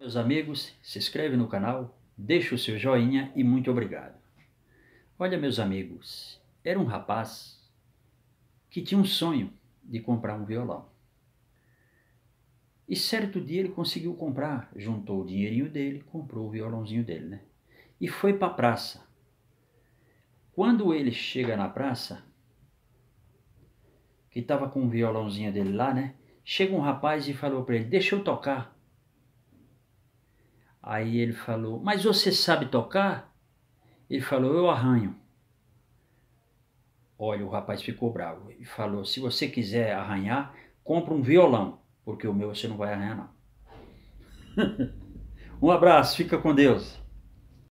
Meus amigos, se inscreve no canal, deixa o seu joinha e muito obrigado. Olha, meus amigos, era um rapaz que tinha um sonho de comprar um violão. E certo dia ele conseguiu comprar, juntou o dinheirinho dele, comprou o violãozinho dele, né? E foi para a praça. Quando ele chega na praça, que estava com o violãozinho dele lá, né? Chega um rapaz e falou para ele: Deixa eu tocar. Aí ele falou: Mas você sabe tocar? Ele falou: Eu arranho. Olha, o rapaz ficou bravo e falou: Se você quiser arranhar, compra um violão, porque o meu você não vai arranhar, não. um abraço, fica com Deus.